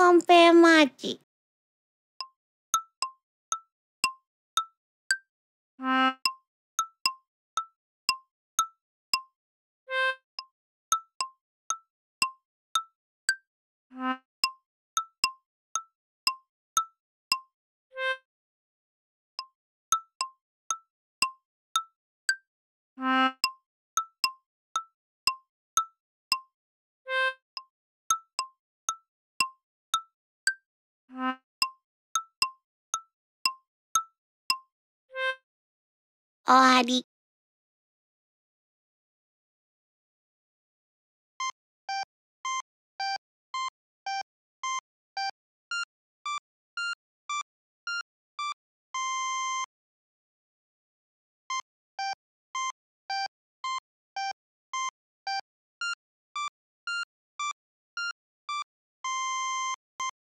con Pemachi. 終わり。